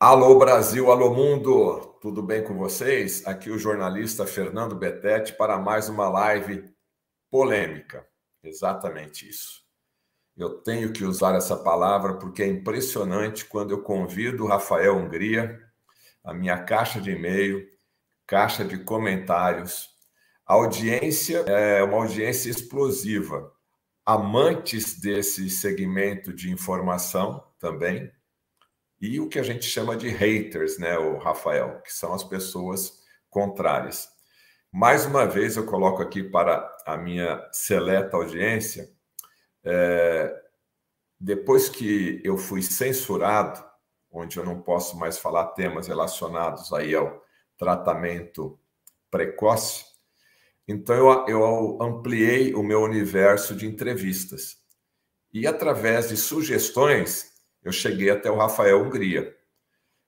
Alô Brasil, alô mundo, tudo bem com vocês? Aqui o jornalista Fernando Betete para mais uma live polêmica. Exatamente isso. Eu tenho que usar essa palavra porque é impressionante quando eu convido o Rafael Hungria, a minha caixa de e-mail, caixa de comentários. A audiência é uma audiência explosiva. Amantes desse segmento de informação também, e o que a gente chama de haters, né, o Rafael, que são as pessoas contrárias. Mais uma vez, eu coloco aqui para a minha seleta audiência, é, depois que eu fui censurado, onde eu não posso mais falar temas relacionados aí ao tratamento precoce, então eu, eu ampliei o meu universo de entrevistas. E através de sugestões, eu cheguei até o Rafael Hungria.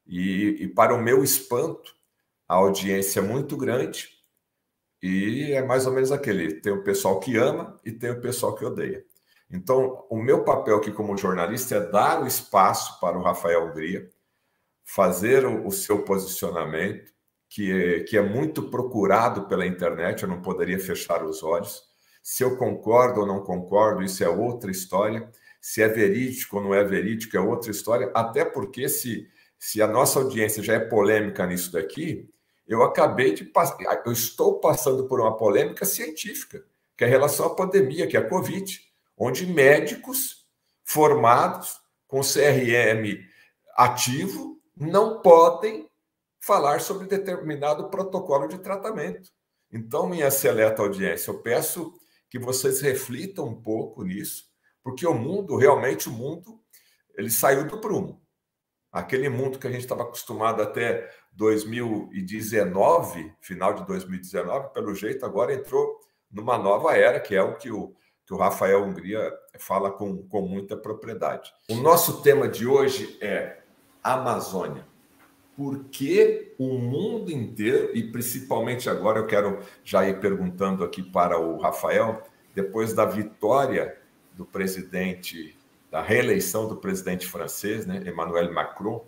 E, e para o meu espanto, a audiência é muito grande e é mais ou menos aquele: tem o pessoal que ama e tem o pessoal que odeia. Então, o meu papel aqui como jornalista é dar o espaço para o Rafael Hungria fazer o, seu posicionamento, que é, que é muito procurado pela internet, eu não poderia fechar os olhos. Se eu concordo ou não concordo, isso é outra história. Se é verídico ou não é verídico é outra história, até porque se, se a nossa audiência já é polêmica nisso daqui, eu acabei de passar, eu estou passando por uma polêmica científica, que é em relação à pandemia, que é a Covid, onde médicos formados com CRM ativo não podem falar sobre determinado protocolo de tratamento. Então, minha seleta audiência, eu peço que vocês reflitam um pouco nisso, porque o mundo, realmente o mundo, ele saiu do prumo. Aquele mundo que a gente estava acostumado até 2019, final de 2019, pelo jeito agora entrou numa nova era, que é o que o, que o Rafael Hungria fala com, com muita propriedade. O nosso tema de hoje é Amazônia. Por que o mundo inteiro, e principalmente agora eu quero já ir perguntando aqui para o Rafael, depois da vitória do presidente, da reeleição do presidente francês, né, Emmanuel Macron,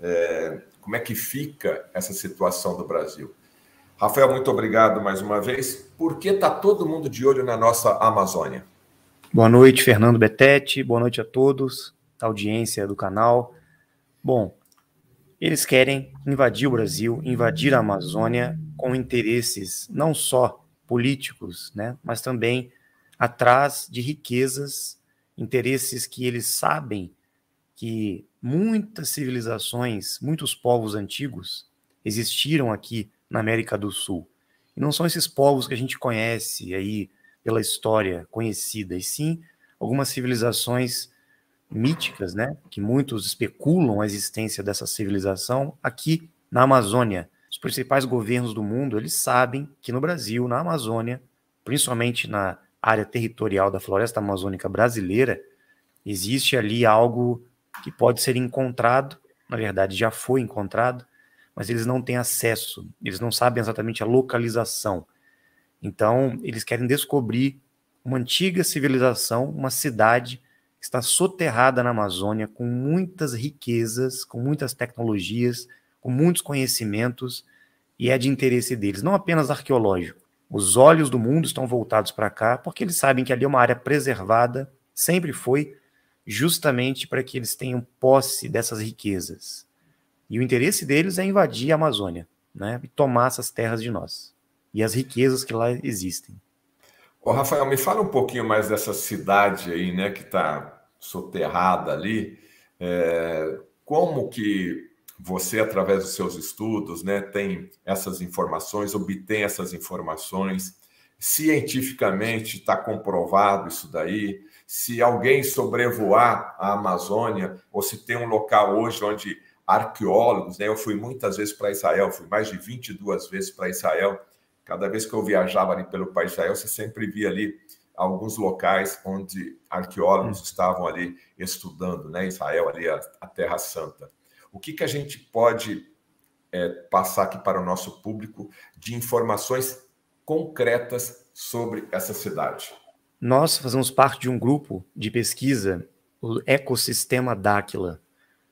é, como é que fica essa situação do Brasil. Rafael, muito obrigado mais uma vez. Por que está todo mundo de olho na nossa Amazônia? Boa noite, Fernando Betete. Boa noite a todos, a audiência do canal. Bom, eles querem invadir o Brasil, invadir a Amazônia com interesses não só políticos, né, mas também atrás de riquezas, interesses que eles sabem que muitas civilizações, muitos povos antigos existiram aqui na América do Sul. E não são esses povos que a gente conhece aí pela história conhecida, e sim algumas civilizações míticas, né, que muitos especulam a existência dessa civilização aqui na Amazônia. Os principais governos do mundo, eles sabem que no Brasil, na Amazônia, principalmente na área territorial da floresta amazônica brasileira, existe ali algo que pode ser encontrado, na verdade já foi encontrado, mas eles não têm acesso, eles não sabem exatamente a localização. Então, eles querem descobrir uma antiga civilização, uma cidade que está soterrada na Amazônia com muitas riquezas, com muitas tecnologias, com muitos conhecimentos e é de interesse deles, não apenas arqueológico, os olhos do mundo estão voltados para cá, porque eles sabem que ali é uma área preservada, sempre foi, justamente para que eles tenham posse dessas riquezas. E o interesse deles é invadir a Amazônia, né? E tomar essas terras de nós e as riquezas que lá existem. Ô, Rafael, me fala um pouquinho mais dessa cidade aí, né, que está soterrada ali. É, como que você, através dos seus estudos, né, tem essas informações, obtém essas informações. Cientificamente está comprovado isso daí. Se alguém sobrevoar a Amazônia, ou se tem um local hoje onde arqueólogos, né, eu fui muitas vezes para Israel, fui mais de 22 vezes para Israel. Cada vez que eu viajava ali pelo país Israel, você sempre via ali alguns locais onde arqueólogos hum. estavam ali estudando, né, Israel ali a, a Terra Santa. O que, que a gente pode é, passar aqui para o nosso público de informações concretas sobre essa cidade? Nós fazemos parte de um grupo de pesquisa, o Ecossistema Dáquila.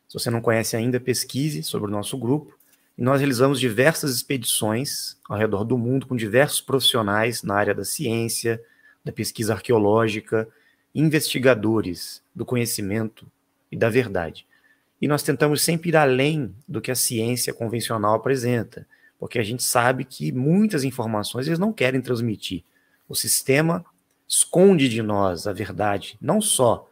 Se você não conhece ainda, pesquise sobre o nosso grupo. E nós realizamos diversas expedições ao redor do mundo com diversos profissionais na área da ciência, da pesquisa arqueológica, investigadores do conhecimento e da verdade e nós tentamos sempre ir além do que a ciência convencional apresenta, porque a gente sabe que muitas informações eles não querem transmitir. O sistema esconde de nós a verdade, não só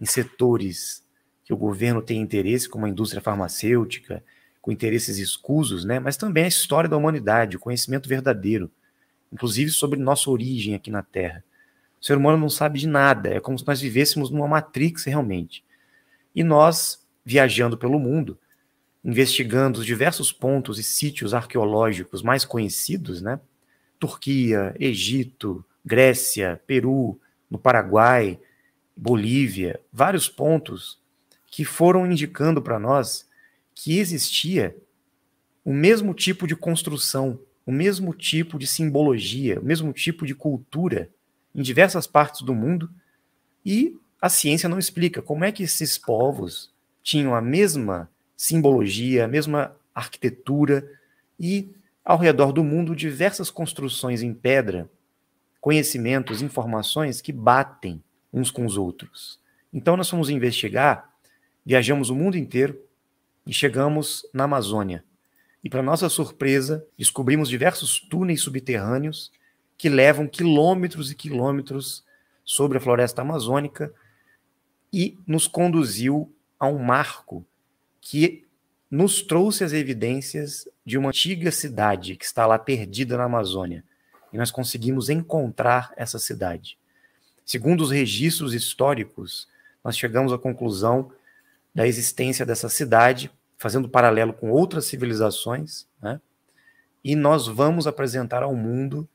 em setores que o governo tem interesse, como a indústria farmacêutica, com interesses escusos, né? mas também a história da humanidade, o conhecimento verdadeiro, inclusive sobre nossa origem aqui na Terra. O ser humano não sabe de nada, é como se nós vivêssemos numa matrix realmente. E nós viajando pelo mundo, investigando os diversos pontos e sítios arqueológicos mais conhecidos, né? Turquia, Egito, Grécia, Peru, no Paraguai, Bolívia, vários pontos que foram indicando para nós que existia o mesmo tipo de construção, o mesmo tipo de simbologia, o mesmo tipo de cultura em diversas partes do mundo e a ciência não explica como é que esses povos tinham a mesma simbologia, a mesma arquitetura e, ao redor do mundo, diversas construções em pedra, conhecimentos, informações que batem uns com os outros. Então, nós fomos investigar, viajamos o mundo inteiro e chegamos na Amazônia. E, para nossa surpresa, descobrimos diversos túneis subterrâneos que levam quilômetros e quilômetros sobre a floresta amazônica e nos conduziu a um marco que nos trouxe as evidências de uma antiga cidade que está lá perdida na Amazônia. E nós conseguimos encontrar essa cidade. Segundo os registros históricos, nós chegamos à conclusão da existência dessa cidade, fazendo paralelo com outras civilizações, né? e nós vamos apresentar ao mundo,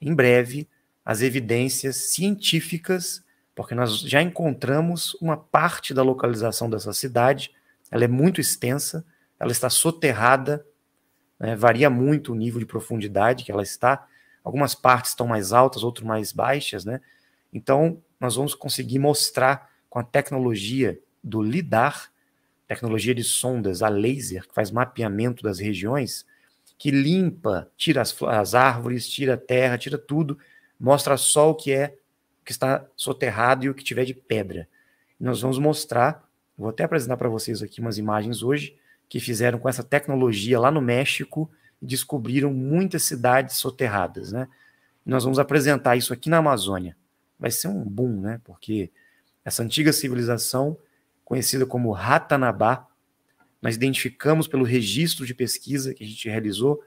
em breve, as evidências científicas porque nós já encontramos uma parte da localização dessa cidade, ela é muito extensa, ela está soterrada, né, varia muito o nível de profundidade que ela está, algumas partes estão mais altas, outras mais baixas, né? Então, nós vamos conseguir mostrar com a tecnologia do LIDAR, tecnologia de sondas a laser, que faz mapeamento das regiões, que limpa, tira as, as árvores, tira a terra, tira tudo, mostra só o que é que está soterrado e o que tiver de pedra. Nós vamos mostrar, vou até apresentar para vocês aqui umas imagens hoje, que fizeram com essa tecnologia lá no México e descobriram muitas cidades soterradas, né? nós vamos apresentar isso aqui na Amazônia. Vai ser um boom, né? Porque essa antiga civilização, conhecida como Ratanabá, nós identificamos pelo registro de pesquisa que a gente realizou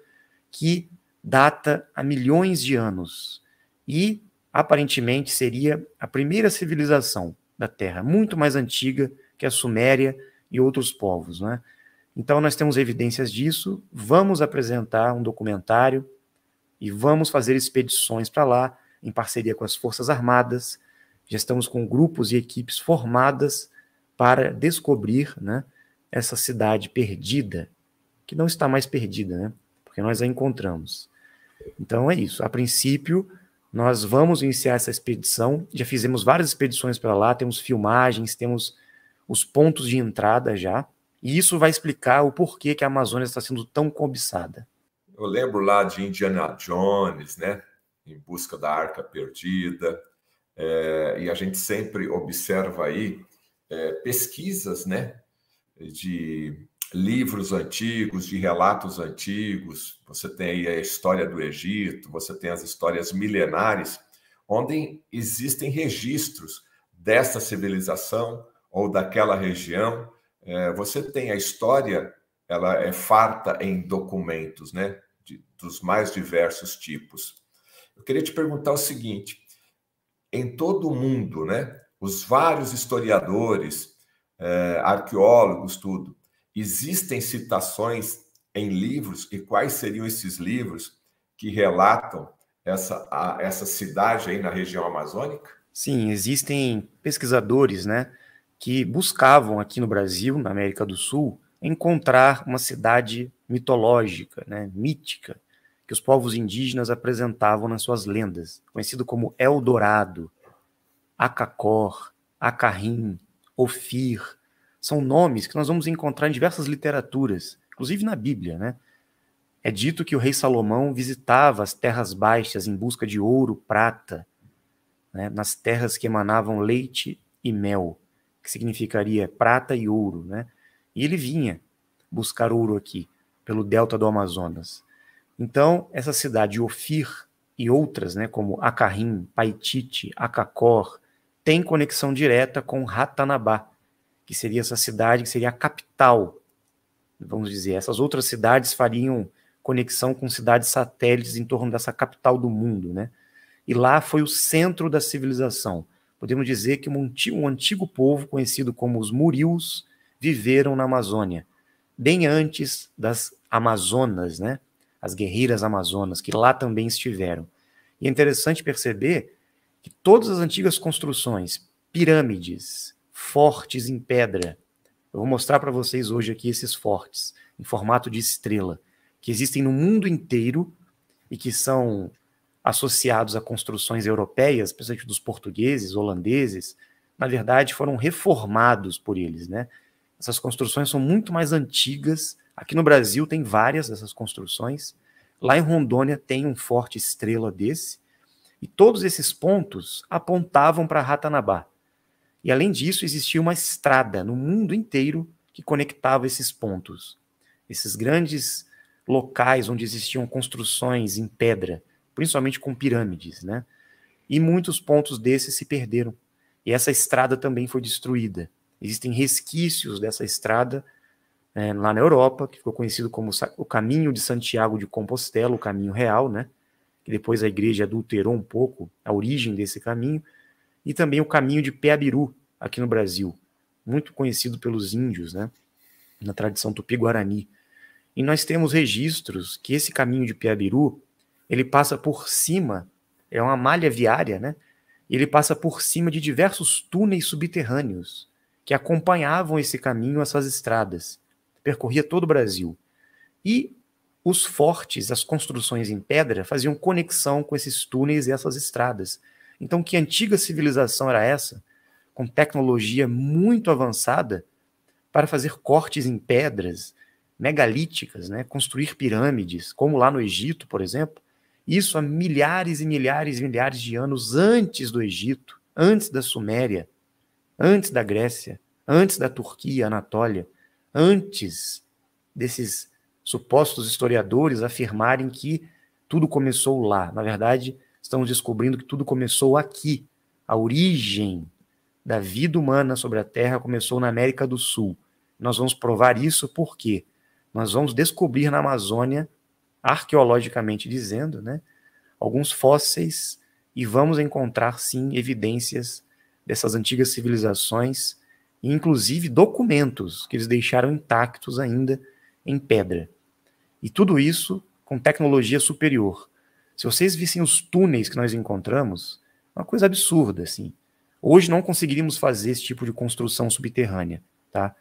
que data a milhões de anos. E aparentemente seria a primeira civilização da Terra, muito mais antiga que a Suméria e outros povos. Né? Então, nós temos evidências disso. Vamos apresentar um documentário e vamos fazer expedições para lá, em parceria com as Forças Armadas. Já estamos com grupos e equipes formadas para descobrir né, essa cidade perdida, que não está mais perdida, né? porque nós a encontramos. Então, é isso. A princípio nós vamos iniciar essa expedição. Já fizemos várias expedições para lá, temos filmagens, temos os pontos de entrada já. E isso vai explicar o porquê que a Amazônia está sendo tão cobiçada. Eu lembro lá de Indiana Jones, né? Em busca da arca perdida. É, e a gente sempre observa aí é, pesquisas, né? De livros antigos, de relatos antigos, você tem a história do Egito, você tem as histórias milenares, onde existem registros dessa civilização ou daquela região. É, você tem a história, ela é farta em documentos, né? De, dos mais diversos tipos. Eu queria te perguntar o seguinte: em todo o mundo, né? Os vários historiadores, é, arqueólogos, tudo, Existem citações em livros, e quais seriam esses livros que relatam essa, a, essa cidade aí na região amazônica? Sim, existem pesquisadores né, que buscavam aqui no Brasil, na América do Sul, encontrar uma cidade mitológica, né, mítica, que os povos indígenas apresentavam nas suas lendas, conhecido como Eldorado, Acacor, Acarrim, Ofir, são nomes que nós vamos encontrar em diversas literaturas, inclusive na Bíblia, né? É dito que o rei Salomão visitava as terras baixas em busca de ouro, prata, né? nas terras que emanavam leite e mel, que significaria prata e ouro, né? E ele vinha buscar ouro aqui, pelo delta do Amazonas. Então, essa cidade, Ofir e outras, né, como Acarim, Paitite, Acacor, tem conexão direta com Ratanabá, que seria essa cidade, que seria a capital, vamos dizer. Essas outras cidades fariam conexão com cidades satélites em torno dessa capital do mundo, né? E lá foi o centro da civilização. Podemos dizer que um antigo, um antigo povo conhecido como os Murios viveram na Amazônia, bem antes das Amazonas, né? As guerreiras amazonas, que lá também estiveram. E é interessante perceber que todas as antigas construções, pirâmides, fortes em pedra. Eu vou mostrar para vocês hoje aqui esses fortes, em formato de estrela, que existem no mundo inteiro e que são associados a construções europeias, principalmente dos portugueses, holandeses, na verdade foram reformados por eles, né? Essas construções são muito mais antigas. Aqui no Brasil tem várias dessas construções. Lá em Rondônia tem um forte estrela desse. E todos esses pontos apontavam para Ratanabá. E além disso, existia uma estrada no mundo inteiro que conectava esses pontos. Esses grandes locais onde existiam construções em pedra, principalmente com pirâmides, né? E muitos pontos desses se perderam. E essa estrada também foi destruída. Existem resquícios dessa estrada é, lá na Europa, que ficou conhecido como o Caminho de Santiago de Compostela, o Caminho Real, né? Que depois a igreja adulterou um pouco a origem desse caminho e também o caminho de Peabiru aqui no Brasil, muito conhecido pelos índios, né, na tradição tupi-guarani. E nós temos registros que esse caminho de Peabiru, ele passa por cima, é uma malha viária, né? Ele passa por cima de diversos túneis subterrâneos que acompanhavam esse caminho, essas estradas. Percorria todo o Brasil. E os fortes, as construções em pedra, faziam conexão com esses túneis e essas estradas. Então, que antiga civilização era essa, com tecnologia muito avançada, para fazer cortes em pedras megalíticas, né? construir pirâmides, como lá no Egito, por exemplo? Isso há milhares e milhares e milhares de anos antes do Egito, antes da Suméria, antes da Grécia, antes da Turquia, Anatólia, antes desses supostos historiadores afirmarem que tudo começou lá. Na verdade, estamos descobrindo que tudo começou aqui. A origem da vida humana sobre a Terra começou na América do Sul. Nós vamos provar isso porque nós vamos descobrir na Amazônia, arqueologicamente dizendo, né, alguns fósseis e vamos encontrar sim evidências dessas antigas civilizações, inclusive documentos que eles deixaram intactos ainda em pedra. E tudo isso com tecnologia superior. Se vocês vissem os túneis que nós encontramos, uma coisa absurda, assim. Hoje não conseguiríamos fazer esse tipo de construção subterrânea, tá?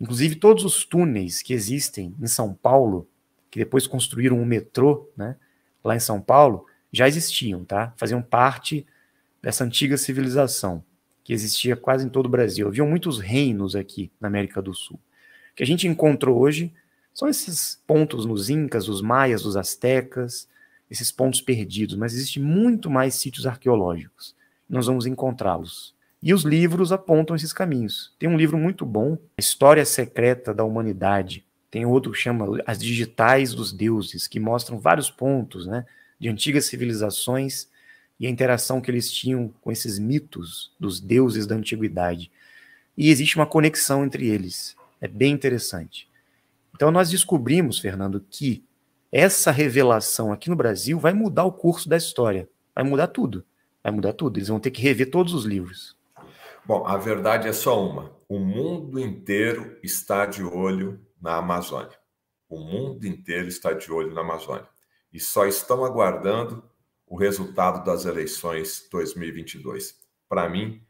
Inclusive todos os túneis que existem em São Paulo, que depois construíram o um metrô, né, lá em São Paulo, já existiam, tá? Faziam parte dessa antiga civilização que existia quase em todo o Brasil. Havia muitos reinos aqui na América do Sul. O que a gente encontrou hoje são esses pontos nos incas, os maias, os astecas, esses pontos perdidos, mas existe muito mais sítios arqueológicos. Nós vamos encontrá-los. E os livros apontam esses caminhos. Tem um livro muito bom, A História Secreta da Humanidade. Tem outro que chama As Digitais dos Deuses, que mostram vários pontos né, de antigas civilizações e a interação que eles tinham com esses mitos dos deuses da antiguidade. E existe uma conexão entre eles. É bem interessante. Então, nós descobrimos, Fernando, que essa revelação aqui no Brasil vai mudar o curso da história, vai mudar tudo, vai mudar tudo. Eles vão ter que rever todos os livros. Bom, a verdade é só uma: o mundo inteiro está de olho na Amazônia. O mundo inteiro está de olho na Amazônia e só estão aguardando o resultado das eleições 2022. Para mim,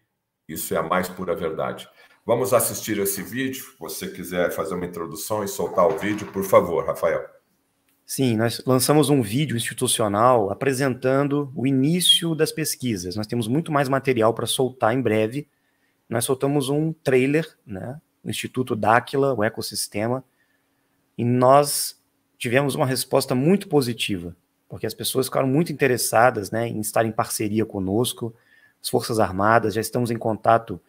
isso é a mais pura verdade. Vamos assistir esse vídeo. Se você quiser fazer uma introdução e soltar o vídeo, por favor, Rafael. Sim, nós lançamos um vídeo institucional apresentando o início das pesquisas. Nós temos muito mais material para soltar em breve. Nós soltamos um trailer, né? O Instituto Dáquila, o ecossistema, e nós tivemos uma resposta muito positiva, porque as pessoas ficaram muito interessadas, né, em estar em parceria conosco. As Forças Armadas já estamos em contato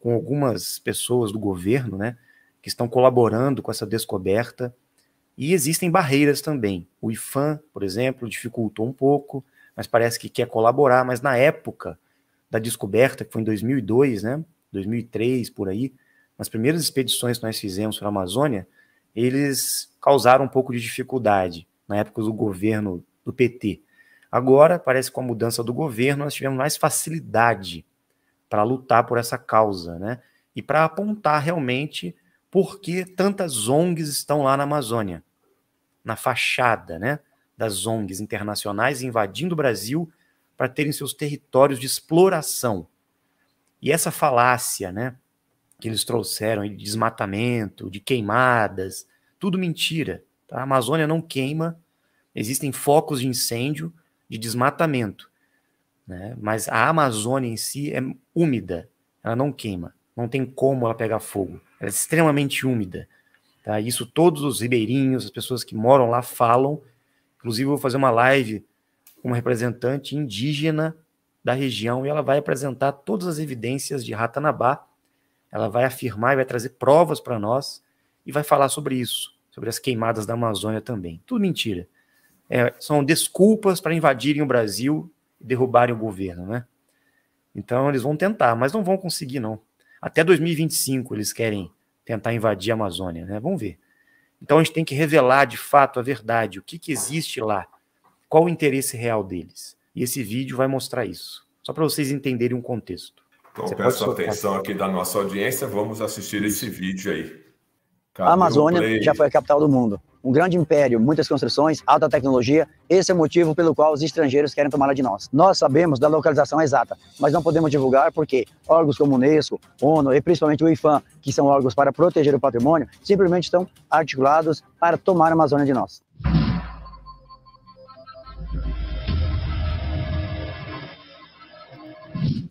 com algumas pessoas do governo, né, que estão colaborando com essa descoberta e existem barreiras também. O IFAM, por exemplo, dificultou um pouco, mas parece que quer colaborar. Mas na época da descoberta, que foi em 2002, né? 2003, por aí, nas primeiras expedições que nós fizemos para a Amazônia, eles causaram um pouco de dificuldade na época do governo do PT. Agora, parece que com a mudança do governo, nós tivemos mais facilidade para lutar por essa causa, né? E para apontar realmente por que tantas ONGs estão lá na Amazônia na fachada né, das ONGs internacionais invadindo o Brasil para terem seus territórios de exploração. E essa falácia né, que eles trouxeram de desmatamento, de queimadas, tudo mentira. Tá? A Amazônia não queima, existem focos de incêndio, de desmatamento. Né? Mas a Amazônia em si é úmida, ela não queima, não tem como ela pegar fogo. Ela é extremamente úmida. Tá? Isso todos os ribeirinhos, as pessoas que moram lá falam. Inclusive, vou fazer uma live com uma representante indígena da região e ela vai apresentar todas as evidências de Ratanabá. Ela vai afirmar e vai trazer provas para nós e vai falar sobre isso, sobre as queimadas da Amazônia também. Tudo mentira. É, são desculpas para invadirem o Brasil e derrubarem o governo, né? Então eles vão tentar, mas não vão conseguir não. Até 2025 eles querem tentar invadir a Amazônia, né? Vamos ver. Então a gente tem que revelar de fato a verdade, o que, que existe lá, qual o interesse real deles. E esse vídeo vai mostrar isso, só para vocês entenderem um contexto. Então, Você peço atenção aqui da nossa audiência, vamos assistir esse vídeo aí. Cadê a Amazônia já foi a capital do mundo um grande império, muitas construções, alta tecnologia. Esse é o motivo pelo qual os estrangeiros querem tomar la de nós. Nós sabemos da localização exata, mas não podemos divulgar porque órgãos como o Unesco, ONU e principalmente o IFAM, que são órgãos para proteger o patrimônio, simplesmente estão articulados para tomar a Amazônia de nós.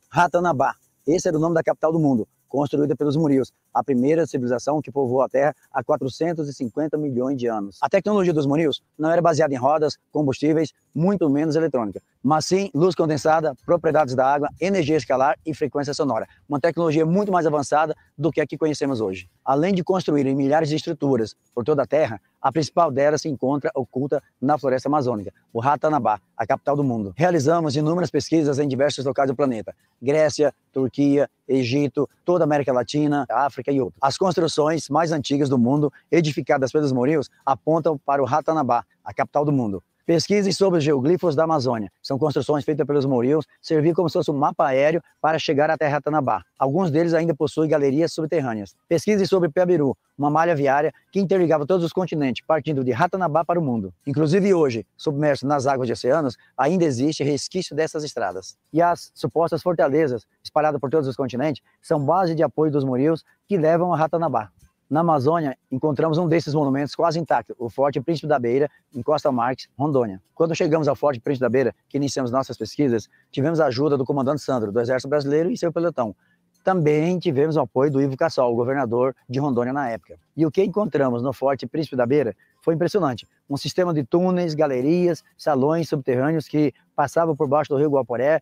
Ratanabá. Esse era o nome da capital do mundo construída pelos Murios, a primeira civilização que povoou a Terra há 450 milhões de anos. A tecnologia dos Murios não era baseada em rodas, combustíveis, muito menos eletrônica, mas sim luz condensada, propriedades da água, energia escalar e frequência sonora. Uma tecnologia muito mais avançada do que a que conhecemos hoje. Além de construírem milhares de estruturas por toda a Terra, a principal delas se encontra oculta na floresta amazônica, o Ratanabá, a capital do mundo. Realizamos inúmeras pesquisas em diversos locais do planeta: Grécia, Turquia, Egito, toda a América Latina, África e outros. As construções mais antigas do mundo, edificadas pelos morios, apontam para o Ratanabá, a capital do mundo. Pesquise sobre os geoglifos da Amazônia. São construções feitas pelos morios, serviam como se fosse um mapa aéreo para chegar até Ratanabá. Alguns deles ainda possuem galerias subterrâneas. Pesquise sobre Piabiru, uma malha viária que interligava todos os continentes, partindo de Ratanabá para o mundo. Inclusive hoje, submerso nas águas de oceanos, ainda existe resquício dessas estradas. E as supostas fortalezas, espalhadas por todos os continentes, são base de apoio dos morios que levam a Ratanabá. Na Amazônia, encontramos um desses monumentos quase intacto, o Forte Príncipe da Beira, em Costa Marques, Rondônia. Quando chegamos ao Forte Príncipe da Beira, que iniciamos nossas pesquisas, tivemos a ajuda do comandante Sandro, do Exército Brasileiro e seu pelotão. Também tivemos o apoio do Ivo Cassol, governador de Rondônia na época. E o que encontramos no Forte Príncipe da Beira foi impressionante. Um sistema de túneis, galerias, salões subterrâneos que passavam por baixo do rio Guaporé,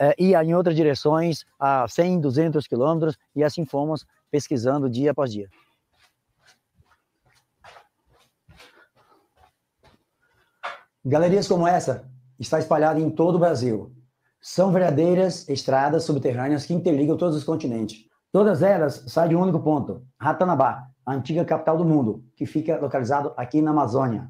eh, ia em outras direções a 100, 200 quilômetros, e assim fomos pesquisando dia após dia. Galerias como essa está espalhada em todo o Brasil. São verdadeiras estradas subterrâneas que interligam todos os continentes. Todas elas saem de um único ponto, Ratanabá, a antiga capital do mundo, que fica localizado aqui na Amazônia.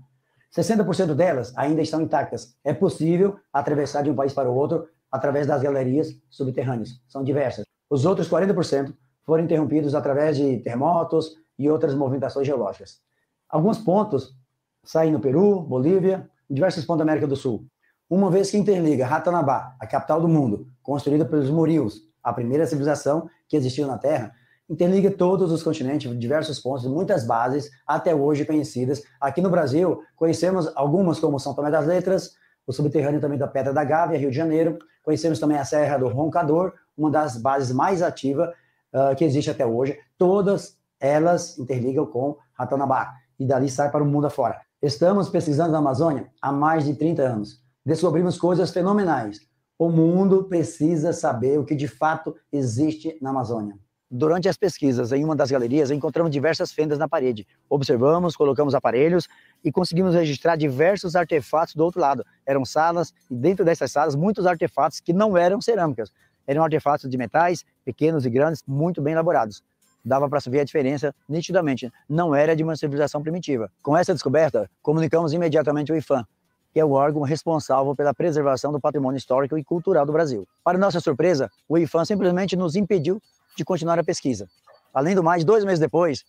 60% delas ainda estão intactas. É possível atravessar de um país para o outro através das galerias subterrâneas. São diversas. Os outros 40% foram interrompidos através de terremotos e outras movimentações geológicas. Alguns pontos saem no Peru, Bolívia, em diversos pontos da América do Sul. Uma vez que interliga Ratanabá, a capital do mundo, construída pelos Morios, a primeira civilização que existiu na Terra, interliga todos os continentes, diversos pontos, muitas bases, até hoje conhecidas. Aqui no Brasil, conhecemos algumas como São Tomé das Letras, o subterrâneo também da Pedra da Gávea, Rio de Janeiro. Conhecemos também a Serra do Roncador, uma das bases mais ativas uh, ah, que existe até hoje. Todas elas interligam com Ratanabá e dali sai para o mundo afora. Estamos pesquisando na Amazônia há mais de 30 anos. Descobrimos coisas fenomenais. O mundo precisa saber o que de fato existe na Amazônia. Durante as pesquisas em uma das galerias, encontramos diversas fendas na parede. Observamos, colocamos aparelhos e conseguimos registrar diversos artefatos do outro lado. Eram salas, e dentro dessas salas, muitos artefatos que não eram cerâmicas. Eram artefatos de metais, pequenos e grandes, muito bem elaborados dava para ver a diferença nitidamente. Não era de uma civilização primitiva. Com essa descoberta, comunicamos imediatamente o IFAM, que é o órgão responsável pela preservação do patrimônio histórico e cultural do Brasil. Para nossa surpresa, o IFAM simplesmente nos impediu de continuar a pesquisa. Além do mais, dois meses depois,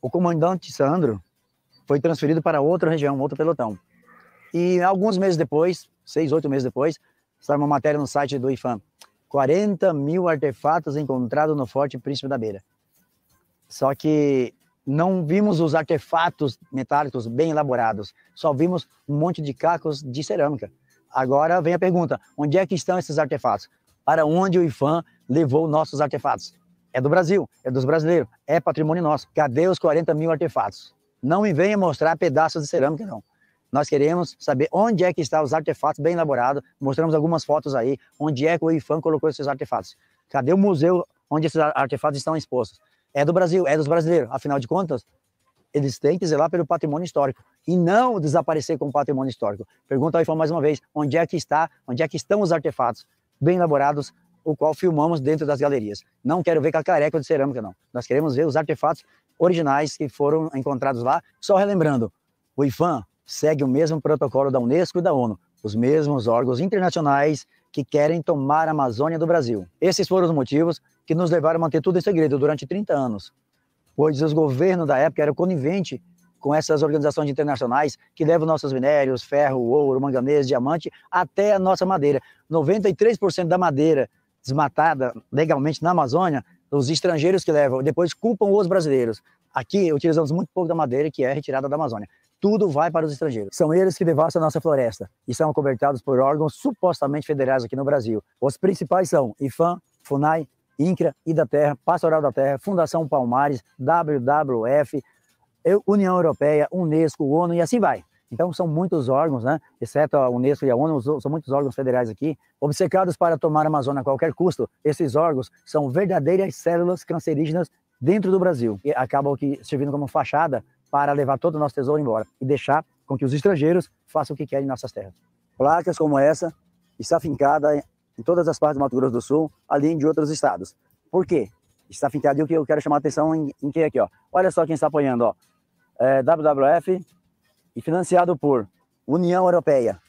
o comandante Sandro foi transferido para outra região, outro pelotão. E alguns meses depois, seis, oito meses depois, saiu uma matéria no site do IFAM. 40 mil artefatos encontrados no Forte Príncipe da Beira. Só que não vimos os artefatos metálicos bem elaborados, só vimos um monte de cacos de cerâmica. Agora vem a pergunta: onde é que estão esses artefatos? Para onde o IFAM levou nossos artefatos? É do Brasil, é dos brasileiros, é patrimônio nosso. Cadê os 40 mil artefatos? Não me venha mostrar pedaços de cerâmica, não. Nós queremos saber onde é que estão os artefatos bem elaborados. Mostramos algumas fotos aí, onde é que o IFAM colocou esses artefatos. Cadê o museu onde esses artefatos estão expostos? é do Brasil, é dos brasileiros. Afinal de contas, eles têm que zelar pelo patrimônio histórico e não desaparecer com o patrimônio histórico. Pergunta ao aí mais uma vez, onde é que está, onde é que estão os artefatos bem elaborados, o qual filmamos dentro das galerias. Não quero ver com a careca de cerâmica, não. Nós queremos ver os artefatos originais que foram encontrados lá. Só relembrando, o IFAM segue o mesmo protocolo da Unesco e da ONU, os mesmos órgãos internacionais que querem tomar a Amazônia do Brasil. Esses foram os motivos que nos levaram a manter tudo em segredo durante 30 anos. Pois os governos da época eram conivente com essas organizações internacionais que levam nossos minérios, ferro, ouro, manganês, diamante, até a nossa madeira. 93% da madeira desmatada legalmente na Amazônia, os estrangeiros que levam, depois culpam os brasileiros. Aqui utilizamos muito pouco da madeira que é retirada da Amazônia. Tudo vai para os estrangeiros. São eles que devastam a nossa floresta e são cobertados por órgãos supostamente federais aqui no Brasil. Os principais são IFAM, FUNAI, INCRA, da Terra, Pastoral da Terra, Fundação Palmares, WWF, União Europeia, Unesco, ONU e assim vai. Então são muitos órgãos, né? exceto a Unesco e a ONU, são muitos órgãos federais aqui, obcecados para tomar a Amazônia a qualquer custo. Esses órgãos são verdadeiras células cancerígenas dentro do Brasil e acabam que servindo como fachada para levar todo o nosso tesouro embora e deixar com que os estrangeiros façam o que querem em nossas terras. Placas como essa está fincada em todas as partes do Mato Grosso do Sul, além de outros estados. Por quê? Está fintado e o que eu quero chamar a atenção em, em aqui, ó. Olha só quem está apoiando, ó. É, WWF e financiado por União Europeia.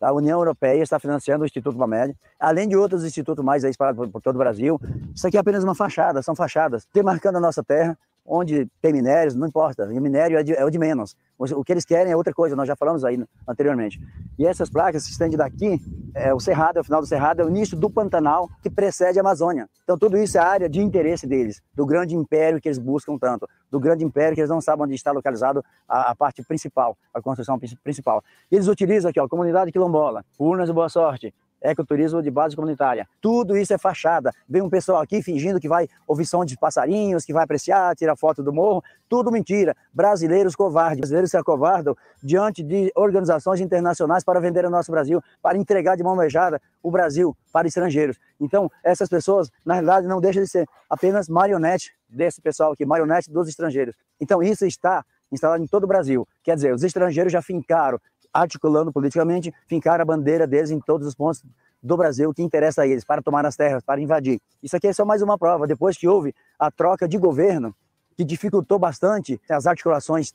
A tá? União Europeia está financiando o Instituto Bamed, além de outros institutos mais aí espalhados por, por todo o Brasil. Isso aqui é apenas uma fachada, são fachadas, demarcando a nossa terra onde tem minérios, não importa, o minério é, de, é, o de menos. O que eles querem é outra coisa, nós já falamos aí anteriormente. E essas placas se estendem daqui, é o Cerrado, é o final do Cerrado, é o início do Pantanal, que precede a Amazônia. Então tudo isso é área de interesse deles, do grande império que eles buscam tanto, do grande império que eles não sabem onde está localizado a, a parte principal, a construção principal. eles utilizam aqui, ó, comunidade quilombola, Urnas de Boa Sorte, ecoturismo de base comunitária. Tudo isso é fachada. Vem um pessoal aqui fingindo que vai ouvir som de passarinhos, que vai apreciar, tirar foto do morro. Tudo mentira. Brasileiros covardes. Brasileiros se acovardam diante de organizações internacionais para vender o nosso Brasil, para entregar de mão beijada o Brasil para estrangeiros. Então, essas pessoas, na realidade, não deixam de ser apenas marionete desse pessoal aqui, marionete dos estrangeiros. Então, isso está instalado em todo o Brasil. Quer dizer, os estrangeiros já fincaram articulando politicamente, fincar a bandeira deles em todos os pontos do Brasil que interessa a eles, para tomar as terras, para invadir. Isso aqui é só mais uma prova. Depois que houve a troca de governo, que dificultou bastante as articulações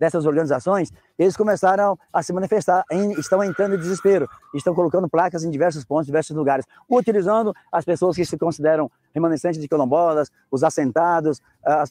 dessas organizações, eles começaram a se manifestar, estão entrando em desespero, estão colocando placas em diversos pontos, diversos lugares, utilizando as pessoas que se consideram remanescentes de quilombolas, os assentados,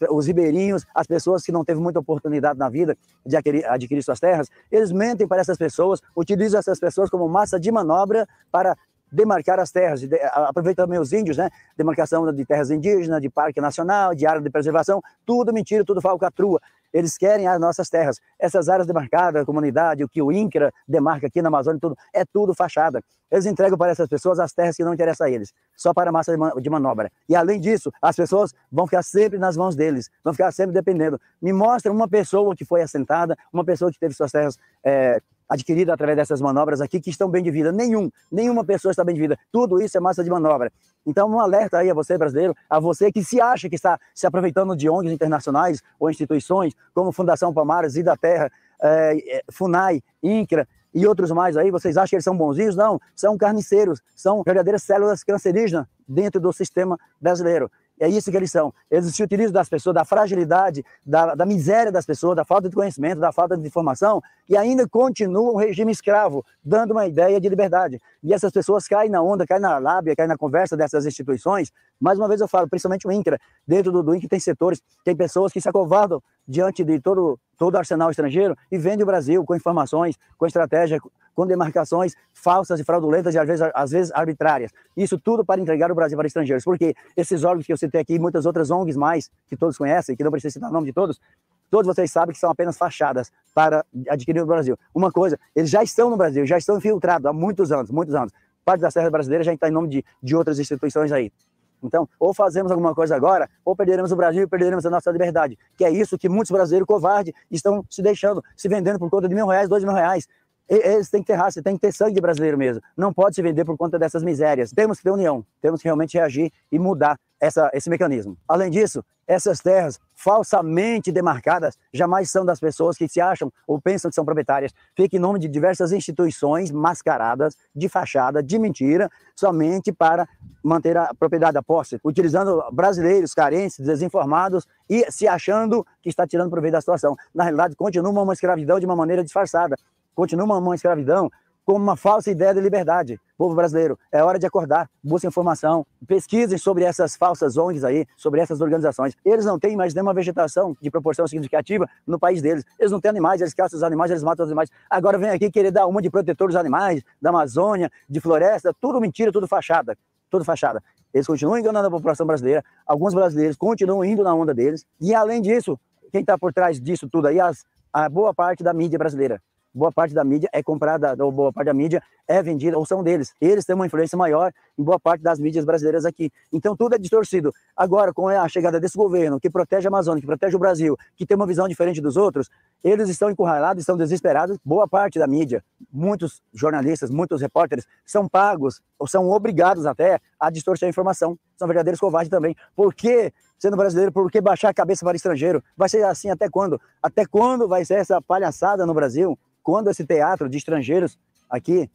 os ribeirinhos, as pessoas que não teve muita oportunidade na vida de adquirir, adquirir suas terras, eles mentem para essas pessoas, utilizam essas pessoas como massa de manobra para demarcar as terras, aproveitar também os índios, né? Demarcação de terras indígenas, de parque nacional, de área de preservação, tudo mentira, tudo falcatrua. Eles querem as nossas terras. Essas áreas demarcadas, a comunidade, o que o INCRA demarca aqui na Amazônia, tudo, é tudo fachada. Eles entregam para essas pessoas as terras que não interessam a eles, só para massa de manobra. E além disso, as pessoas vão ficar sempre nas mãos deles, vão ficar sempre dependendo. Me mostra uma pessoa que foi assentada, uma pessoa que teve suas terras é, adquirida através dessas manobras aqui que estão bem de vida. Nenhum, nenhuma pessoa está bem de vida. Tudo isso é massa de manobra. Então, um alerta aí a você, brasileiro, a você que se acha que está se aproveitando de ONGs internacionais ou instituições como Fundação Palmares, Ida Terra, é, FUNAI, INCRA, e outros mais aí, vocês acham que eles são bonzinhos? Não, são carniceiros, são verdadeiras células cancerígenas dentro do sistema brasileiro. É isso que eles são. Eles se utilizam das pessoas, da fragilidade, da, da miséria das pessoas, da falta de conhecimento, da falta de informação, e ainda continuam um regime escravo, dando uma ideia de liberdade. E essas pessoas caem na onda, caem na lábia, caem na conversa dessas instituições. Mais uma vez eu falo, principalmente o INCRA. Dentro do, do INCRA tem setores, tem pessoas que se acovardam diante de todo, todo o arsenal estrangeiro e vende o Brasil com informações, com estratégia, com demarcações falsas e fraudulentas e às vezes, às vezes arbitrárias. Isso tudo para entregar o Brasil para estrangeiros, porque esses órgãos que eu citei aqui, muitas outras ONGs mais, que todos conhecem, que não preciso citar o nome de todos, todos vocês sabem que são apenas fachadas para adquirir o Brasil. Uma coisa, eles já estão no Brasil, já estão infiltrados há muitos anos, muitos anos. Parte da Serra Brasileira já está em nome de, de outras instituições aí. Então, ou fazemos alguma coisa agora, ou perderemos o Brasil e perderemos a nossa liberdade. Que é isso que muitos brasileiros covardes estão se deixando, se vendendo por conta de mil reais, dois mil reais eles têm que ter raça, tem que ter sangue brasileiro mesmo. Não pode se vender por conta dessas misérias. Temos que ter união, temos que realmente reagir e mudar essa, esse mecanismo. Além disso, essas terras falsamente demarcadas jamais são das pessoas que se acham ou pensam que são proprietárias. Fica em nome de diversas instituições mascaradas, de fachada, de mentira, somente para manter a propriedade da posse, utilizando brasileiros carentes, desinformados e se achando que está tirando proveito da situação. Na realidade, continua uma escravidão de uma maneira disfarçada, continua uma, uma escravidão como uma falsa ideia de liberdade. Povo brasileiro, é hora de acordar, busquem informação, pesquisem sobre essas falsas ONGs aí, sobre essas organizações. Eles não têm mais nenhuma vegetação de proporção significativa no país deles. Eles não têm animais, eles caçam os animais, eles matam os animais. Agora vem aqui querer dar uma de protetor dos animais, da Amazônia, de floresta, tudo mentira, tudo fachada, tudo fachada. Eles continuam enganando a população brasileira, alguns brasileiros continuam indo na onda deles, e além disso, quem está por trás disso tudo aí, as, a boa parte da mídia brasileira, boa parte da mídia é comprada, ou boa parte da mídia é vendida, ou são deles. Eles têm uma influência maior em boa parte das mídias brasileiras aqui. Então tudo é distorcido. Agora, com a chegada desse governo, que protege a Amazônia, que protege o Brasil, que tem uma visão diferente dos outros, eles estão encurralados, estão desesperados. Boa parte da mídia, muitos jornalistas, muitos repórteres, são pagos, ou são obrigados até, a distorcer a informação. São verdadeiros covardes também. Por que, sendo brasileiro, por que baixar a cabeça para o estrangeiro? Vai ser assim até quando? Até quando vai ser essa palhaçada no Brasil? quando esse teatro de estrangeiros aqui,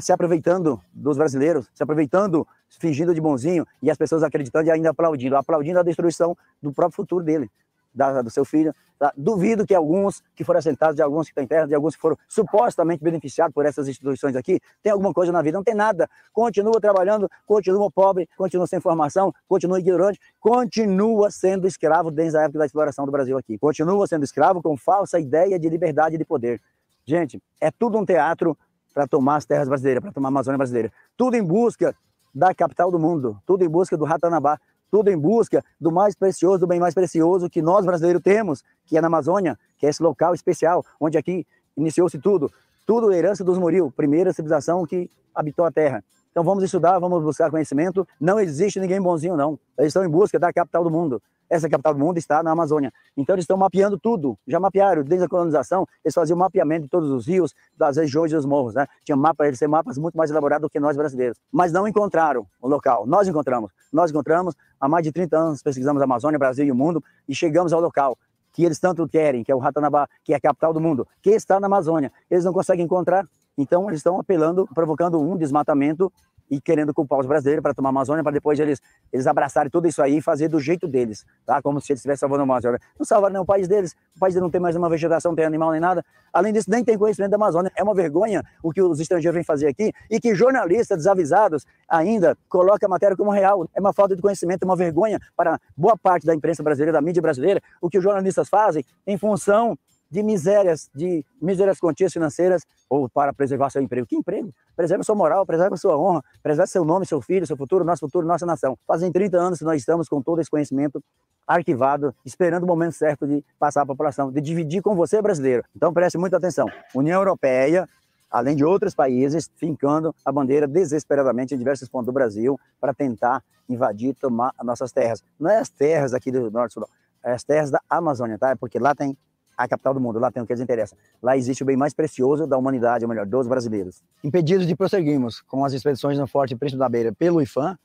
se aproveitando dos brasileiros, se aproveitando, fingindo de bonzinho, e as pessoas acreditando e ainda aplaudindo, aplaudindo a destruição do próprio futuro dele, da, do seu filho. Tá? Duvido que alguns que foram assentados, de alguns que estão em terra, de alguns que foram supostamente beneficiados por essas instituições aqui, tem alguma coisa na vida, não tem nada. Continua trabalhando, continua pobre, continua sem formação, continua ignorante, continua sendo escravo desde a época da exploração do Brasil aqui. Continua sendo escravo com falsa ideia de liberdade e de poder. Gente, é tudo um teatro para tomar as terras brasileiras, para tomar a Amazônia brasileira. Tudo em busca da capital do mundo, tudo em busca do Ratanabá, tudo em busca do mais precioso, do bem mais precioso que nós brasileiros temos, que é na Amazônia, que é esse local especial onde aqui iniciou-se tudo. Tudo herança dos Muril, primeira civilização que habitou a Terra. Então vamos estudar, vamos buscar conhecimento. Não existe ninguém bonzinho, não. Eles estão em busca da capital do mundo essa é capital do mundo está na Amazônia. Então eles estão mapeando tudo, já mapearam, desde a colonização, eles faziam mapeamento de todos os rios, das regiões e dos morros, né? Tinha mapas, eles têm mapas muito mais elaborados do que nós brasileiros. Mas não encontraram o local, nós encontramos. Nós encontramos, há mais de 30 anos pesquisamos a Amazônia, Brasil e o mundo e chegamos ao local que eles tanto querem, que é o Ratanabá, que é a capital do mundo, que está na Amazônia. Eles não conseguem encontrar, então eles estão apelando, provocando um desmatamento e querendo culpar os brasileiros para tomar a Amazônia, para depois eles, eles abraçarem tudo isso aí e fazer do jeito deles, tá? como se eles estivessem salvando a Amazônia. Não salvaram nem o país deles, o país deles não tem mais uma vegetação, não tem animal nem nada. Além disso, nem tem conhecimento da Amazônia. É uma vergonha o que os estrangeiros vêm fazer aqui e que jornalistas desavisados ainda colocam a matéria como real. É uma falta de conhecimento, é uma vergonha para boa parte da imprensa brasileira, da mídia brasileira, o que os jornalistas fazem em função de misérias, de misérias quantias financeiras ou para preservar seu emprego. Que emprego? Preserve sua moral, preserve sua honra, preserve seu nome, seu filho, seu futuro, nosso futuro, nossa nação. Fazem 30 anos que nós estamos com todo esse conhecimento arquivado, esperando o momento certo de passar a população, de dividir com você, brasileiro. Então preste muita atenção. União Europeia, além de outros países, fincando a bandeira desesperadamente em diversos pontos do Brasil para tentar invadir, tomar nossas terras. Não é as terras aqui do Norte, Sul, é as terras da Amazônia, tá? É porque lá tem a capital do mundo. Lá tem o que eles interessa. Lá existe o bem mais precioso da humanidade, ou melhor, dos brasileiros. Impedidos de prosseguirmos com as expedições no Forte Príncipe da Beira pelo IFAM,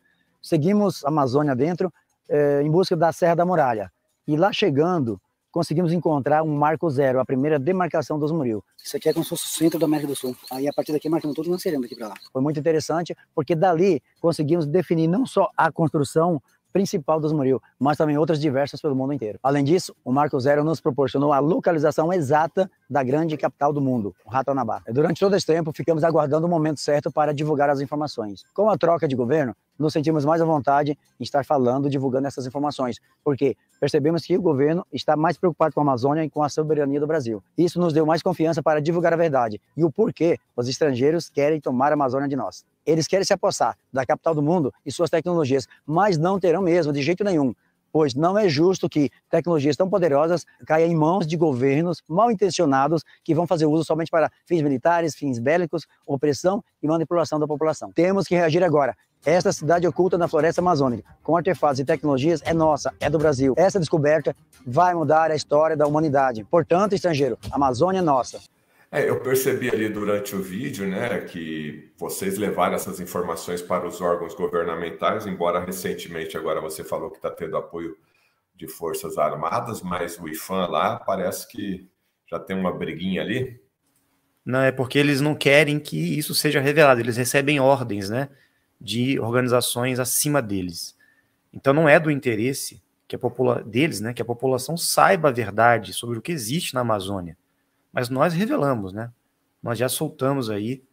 seguimos a Amazônia dentro eh, em busca da Serra da Muralha. E lá chegando, conseguimos encontrar um marco zero, a primeira demarcação dos Muril. Isso aqui é como se fosse o centro da América do Sul. Aí a partir daqui marcamos todo o Lanceirão aqui para lá. Foi muito interessante, porque dali conseguimos definir não só a construção principal dos Murilo, mas também outras diversas pelo mundo inteiro. Além disso, o Marco Zero nos proporcionou a localização exata da grande capital do mundo, Ratanabá. Durante todo esse tempo, ficamos aguardando o momento certo para divulgar as informações. Com a troca de governo, nos sentimos mais à vontade em estar falando, divulgando essas informações, porque percebemos que o governo está mais preocupado com a Amazônia e com a soberania do Brasil. Isso nos deu mais confiança para divulgar a verdade e o porquê os estrangeiros querem tomar a Amazônia de nós. Eles querem se apossar da capital do mundo e suas tecnologias, mas não terão mesmo, de jeito nenhum pois não é justo que tecnologias tão poderosas caiam em mãos de governos mal intencionados que vão fazer uso somente para fins militares, fins bélicos, opressão e manipulação da população. Temos que reagir agora. Esta cidade oculta na floresta amazônica, com artefatos e tecnologias, é nossa, é do Brasil. Essa descoberta vai mudar a história da humanidade. Portanto, estrangeiro, a Amazônia é nossa. É, eu percebi ali durante o vídeo, né, que vocês levaram essas informações para os órgãos governamentais, embora recentemente agora você falou que está tendo apoio de forças armadas, mas o IFAM lá parece que já tem uma briguinha ali. Não, é porque eles não querem que isso seja revelado, eles recebem ordens, né, de organizações acima deles. Então não é do interesse que a popula deles, né, que a população saiba a verdade sobre o que existe na Amazônia. Mas nós revelamos, né? Nós já soltamos aí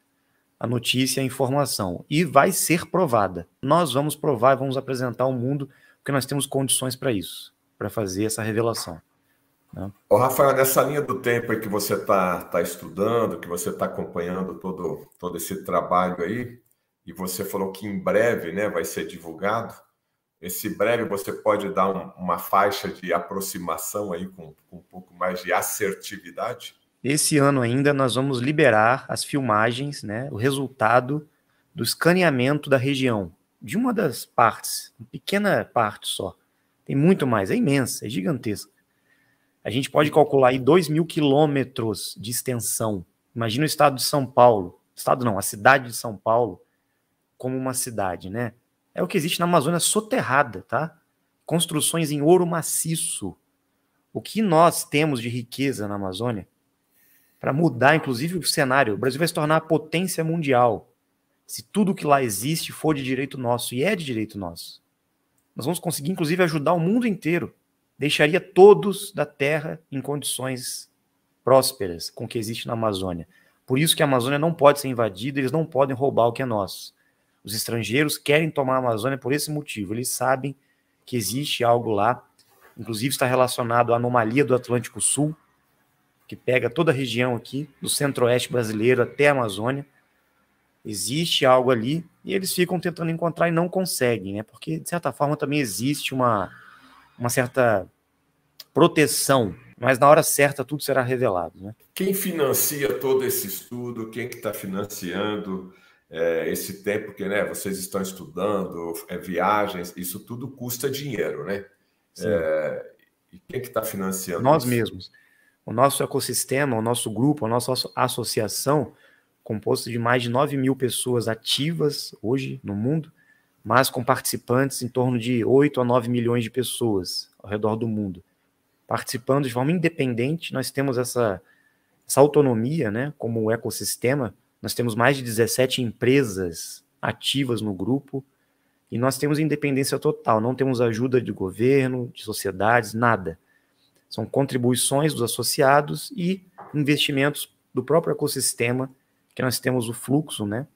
a notícia, a informação. E vai ser provada. Nós vamos provar, vamos apresentar ao mundo, porque nós temos condições para isso, para fazer essa revelação. Né? Ô, Rafael, nessa linha do tempo que você está tá estudando, que você está acompanhando todo, todo esse trabalho aí, e você falou que em breve né, vai ser divulgado, esse breve você pode dar um, uma faixa de aproximação aí com, com um pouco mais de assertividade? Esse ano ainda nós vamos liberar as filmagens, né, o resultado do escaneamento da região, de uma das partes, uma pequena parte só. Tem muito mais, é imensa, é gigantesca. A gente pode calcular aí 2 mil quilômetros de extensão. Imagina o estado de São Paulo, estado não, a cidade de São Paulo, como uma cidade, né? É o que existe na Amazônia soterrada, tá? Construções em ouro maciço. O que nós temos de riqueza na Amazônia para mudar, inclusive, o cenário. O Brasil vai se tornar a potência mundial se tudo que lá existe for de direito nosso, e é de direito nosso. Nós vamos conseguir, inclusive, ajudar o mundo inteiro. Deixaria todos da Terra em condições prósperas com o que existe na Amazônia. Por isso que a Amazônia não pode ser invadida, eles não podem roubar o que é nosso. Os estrangeiros querem tomar a Amazônia por esse motivo. Eles sabem que existe algo lá, inclusive está relacionado à anomalia do Atlântico Sul, que pega toda a região aqui, do centro-oeste brasileiro até a Amazônia. Existe algo ali e eles ficam tentando encontrar e não conseguem, né? Porque, de certa forma, também existe uma, uma certa proteção, mas na hora certa tudo será revelado. Né? Quem financia todo esse estudo, quem que está financiando é, esse tempo que né, vocês estão estudando, é, viagens, isso tudo custa dinheiro, né? É, e quem que está financiando? Nós isso? mesmos. O nosso ecossistema, o nosso grupo, a nossa associação, composto de mais de 9 mil pessoas ativas hoje no mundo, mas com participantes em torno de 8 a 9 milhões de pessoas ao redor do mundo. Participando de forma independente, nós temos essa, essa autonomia né, como ecossistema. Nós temos mais de 17 empresas ativas no grupo e nós temos independência total, não temos ajuda de governo, de sociedades, nada. São contribuições dos associados e investimentos do próprio ecossistema, que nós temos o fluxo, né?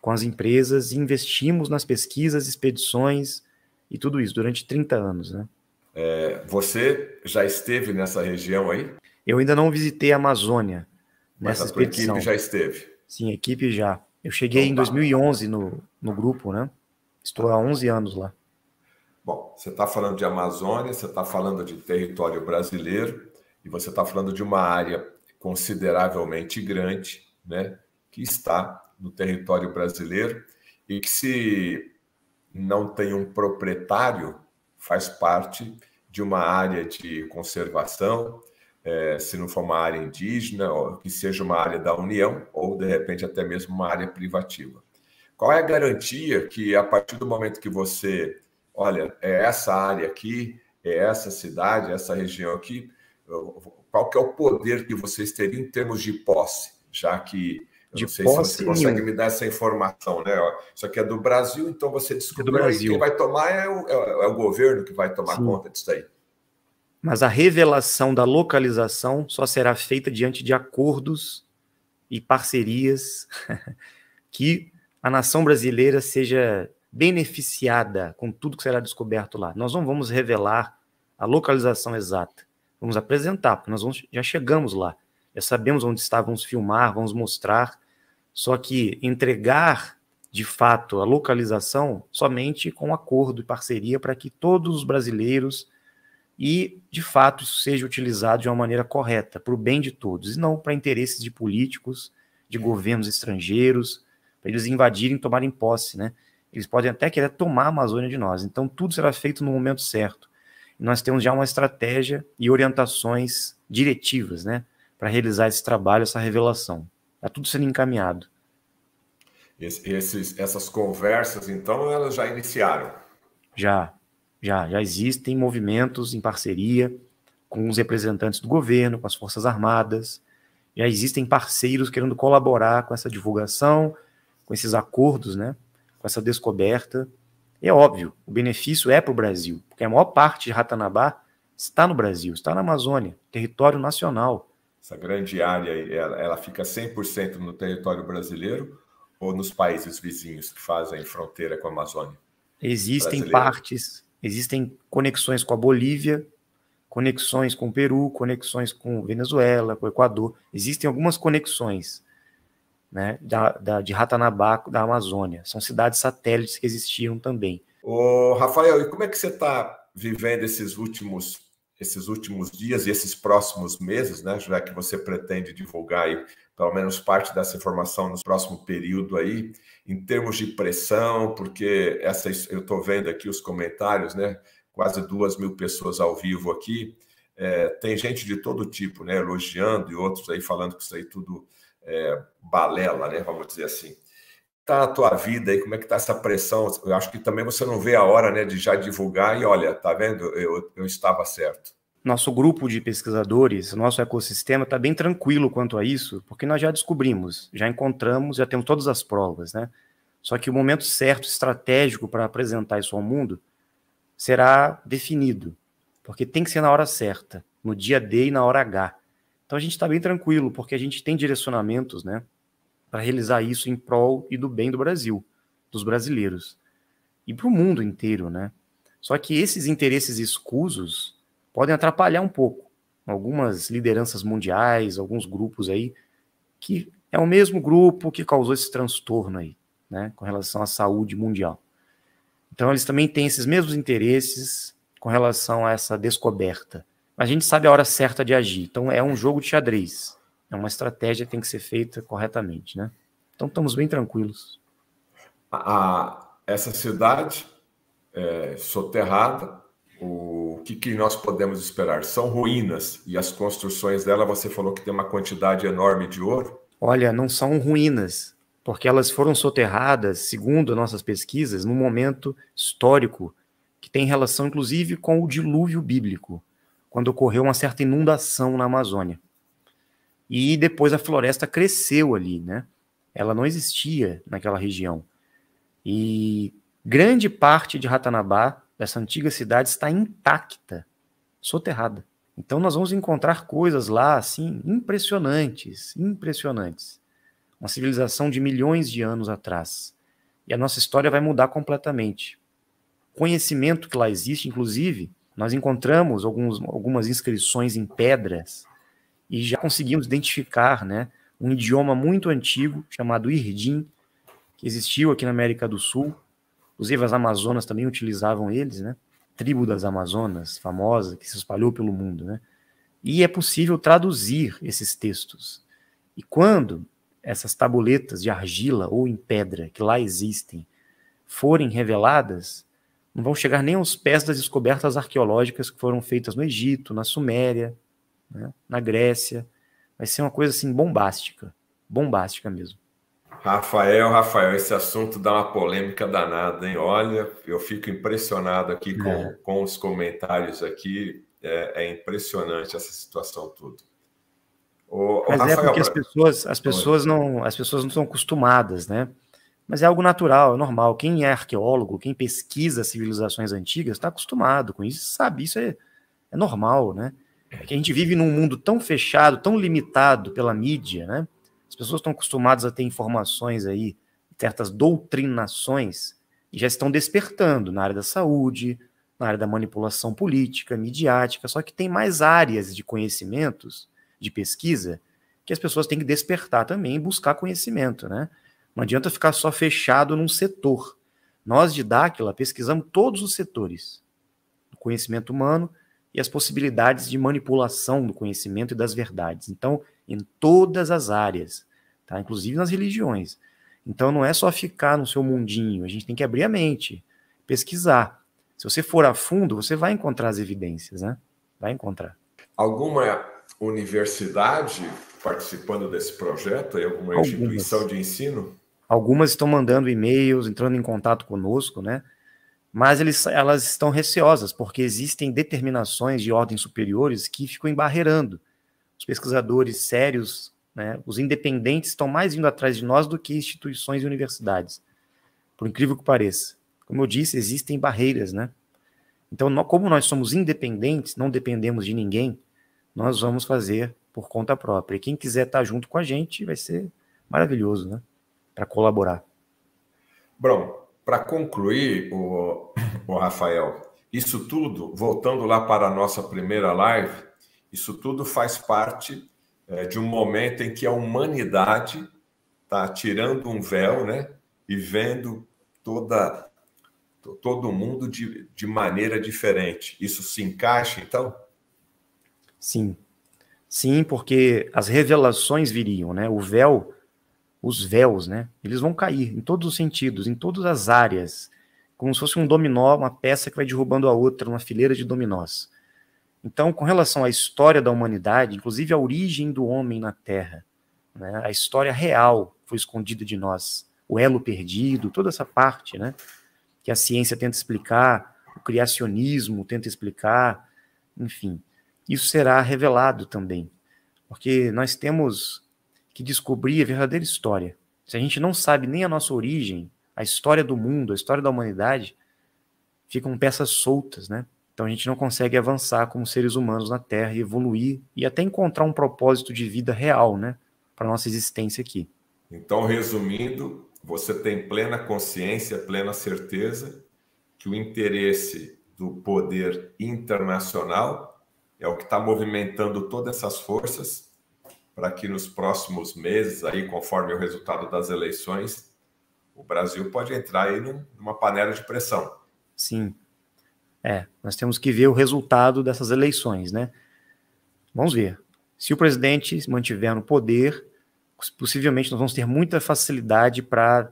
Com as empresas e investimos nas pesquisas, expedições e tudo isso durante 30 anos, né? É, você já esteve nessa região aí? Eu ainda não visitei a Amazônia nessa Mas a expedição. equipe já esteve? Sim, equipe já. Eu cheguei então, em 2011 tá. no, no grupo, né? Estou há 11 anos lá. Bom, você está falando de Amazônia, você está falando de território brasileiro e você está falando de uma área consideravelmente grande, né, que está no território brasileiro e que se não tem um proprietário faz parte de uma área de conservação, é, se não for uma área indígena, ou que seja uma área da União, ou de repente até mesmo uma área privativa. Qual é a garantia que, a partir do momento que você olha, é essa área aqui, é essa cidade, é essa região aqui, qual que é o poder que vocês teriam em termos de posse, já que eu de não sei posse, se você consegue me dar essa informação, né? Isso aqui é do Brasil, então você descobriu é do Brasil. quem vai tomar é o, é, é o, governo que vai tomar Sim. conta disso aí. Mas a revelação da localização só será feita diante de acordos e parcerias que a nação brasileira seja beneficiada com tudo que será descoberto lá. Nós não vamos revelar a localização exata, vamos apresentar, porque nós vamos, já chegamos lá, já sabemos onde está, vamos filmar, vamos mostrar, só que entregar de fato a localização somente com acordo e parceria para que todos os brasileiros e de fato isso seja utilizado de uma maneira correta, para o bem de todos, e não para interesses de políticos, de governos estrangeiros, para eles invadirem, tomarem posse, né? Eles podem até querer tomar a Amazônia de nós. Então, tudo será feito no momento certo. nós temos já uma estratégia e orientações diretivas, né? Para realizar esse trabalho, essa revelação. Está tudo sendo encaminhado. esses, essas conversas, então, elas já iniciaram? Já, já, já existem movimentos em parceria com os representantes do governo, com as Forças Armadas. Já existem parceiros querendo colaborar com essa divulgação, com esses acordos, né? com essa descoberta. é óbvio, o benefício é para o Brasil, porque a maior parte de Ratanabá está no Brasil, está na Amazônia, território nacional. Essa grande área, ela, ela fica 100% no território brasileiro ou nos países vizinhos que fazem fronteira com a Amazônia? Existem brasileiro. partes, existem conexões com a Bolívia, conexões com o Peru, conexões com Venezuela, com o Equador. Existem algumas conexões né, da, da, de Ratanabaco, da Amazônia. São cidades satélites que existiam também. Ô, Rafael, e como é que você está vivendo esses últimos, esses últimos dias e esses próximos meses, né, já que você pretende divulgar aí, pelo menos parte dessa informação no próximo período aí, em termos de pressão, porque essa, eu estou vendo aqui os comentários, né, quase duas mil pessoas ao vivo aqui, é, tem gente de todo tipo, né, elogiando e outros aí falando que isso aí tudo é, balela, né? Vamos dizer assim. Tá a tua vida aí, como é que tá essa pressão? Eu acho que também você não vê a hora, né, de já divulgar e olha, tá vendo? Eu, eu estava certo. Nosso grupo de pesquisadores, nosso ecossistema está bem tranquilo quanto a isso, porque nós já descobrimos, já encontramos, já temos todas as provas, né? Só que o momento certo, estratégico para apresentar isso ao mundo será definido, porque tem que ser na hora certa, no dia D e na hora H. Então a gente está bem tranquilo, porque a gente tem direcionamentos né, para realizar isso em prol e do bem do Brasil, dos brasileiros e para o mundo inteiro. Né? Só que esses interesses escusos podem atrapalhar um pouco algumas lideranças mundiais, alguns grupos aí, que é o mesmo grupo que causou esse transtorno aí, né, com relação à saúde mundial. Então, eles também têm esses mesmos interesses com relação a essa descoberta a gente sabe a hora certa de agir. Então, é um jogo de xadrez. É uma estratégia que tem que ser feita corretamente, né? Então, estamos bem tranquilos. A, essa cidade é, soterrada, o que, que nós podemos esperar? São ruínas e as construções dela, você falou que tem uma quantidade enorme de ouro? Olha, não são ruínas, porque elas foram soterradas, segundo nossas pesquisas, num momento histórico que tem relação, inclusive, com o dilúvio bíblico quando ocorreu uma certa inundação na Amazônia. E depois a floresta cresceu ali, né? Ela não existia naquela região. E grande parte de Ratanabá, dessa antiga cidade, está intacta, soterrada. Então nós vamos encontrar coisas lá assim impressionantes, impressionantes. Uma civilização de milhões de anos atrás. E a nossa história vai mudar completamente. O conhecimento que lá existe, inclusive, nós encontramos alguns, algumas inscrições em pedras e já conseguimos identificar né, um idioma muito antigo chamado Irdim, que existiu aqui na América do Sul. Inclusive, as Amazonas também utilizavam eles, né? Tribo das Amazonas, famosa, que se espalhou pelo mundo, né? E é possível traduzir esses textos. E quando essas tabuletas de argila ou em pedra que lá existem forem reveladas, não vão chegar nem aos pés das descobertas arqueológicas que foram feitas no Egito, na Suméria, né, na Grécia. Vai ser uma coisa assim bombástica, bombástica mesmo. Rafael, Rafael, esse assunto dá uma polêmica danada, hein? Olha, eu fico impressionado aqui com, é. com os comentários aqui. É, é, impressionante essa situação toda. O, Mas o é Rafael, é porque as pessoas, as pessoas não, as pessoas não são acostumadas, né? Mas é algo natural, é normal. Quem é arqueólogo, quem pesquisa civilizações antigas, está acostumado com isso, sabe, isso é, é normal, né? É que a gente vive num mundo tão fechado, tão limitado pela mídia, né? As pessoas estão acostumadas a ter informações aí, certas doutrinações, e já estão despertando na área da saúde, na área da manipulação política, midiática, só que tem mais áreas de conhecimentos, de pesquisa, que as pessoas têm que despertar também e buscar conhecimento, né? Não adianta ficar só fechado num setor. Nós de Dáquila pesquisamos todos os setores do conhecimento humano e as possibilidades de manipulação do conhecimento e das verdades. Então, em todas as áreas, tá? inclusive nas religiões. Então, não é só ficar no seu mundinho, a gente tem que abrir a mente, pesquisar. Se você for a fundo, você vai encontrar as evidências, né? Vai encontrar. Alguma universidade participando desse projeto? Alguma Algumas. instituição de ensino? Algumas estão mandando e-mails, entrando em contato conosco, né? Mas eles, elas estão receosas, porque existem determinações de ordens superiores que ficam embarreirando. Os pesquisadores sérios, né, os independentes, estão mais vindo atrás de nós do que instituições e universidades. Por incrível que pareça. Como eu disse, existem barreiras, né? Então, nós, como nós somos independentes, não dependemos de ninguém, nós vamos fazer por conta própria. E quem quiser estar junto com a gente vai ser maravilhoso, né? para colaborar. Bom, para concluir, o, o Rafael, isso tudo, voltando lá para a nossa primeira live, isso tudo faz parte é, de um momento em que a humanidade está tirando um véu né, e vendo toda, todo mundo de, de maneira diferente. Isso se encaixa, então? Sim. Sim, porque as revelações viriam, né? O véu os véus, né? Eles vão cair em todos os sentidos, em todas as áreas, como se fosse um dominó, uma peça que vai derrubando a outra, uma fileira de dominós. Então, com relação à história da humanidade, inclusive a origem do homem na Terra, né? a história real foi escondida de nós, o elo perdido, toda essa parte, né? Que a ciência tenta explicar, o criacionismo tenta explicar, enfim, isso será revelado também, porque nós temos que descobrir a verdadeira história. Se a gente não sabe nem a nossa origem, a história do mundo, a história da humanidade, ficam peças soltas, né? Então a gente não consegue avançar como seres humanos na Terra, evoluir e até encontrar um propósito de vida real, né, para nossa existência aqui. Então, resumindo, você tem plena consciência, plena certeza que o interesse do poder internacional é o que está movimentando todas essas forças para que nos próximos meses, aí, conforme o resultado das eleições, o Brasil pode entrar aí numa panela de pressão. Sim. É, nós temos que ver o resultado dessas eleições, né? Vamos ver. Se o presidente se mantiver no poder, possivelmente nós vamos ter muita facilidade para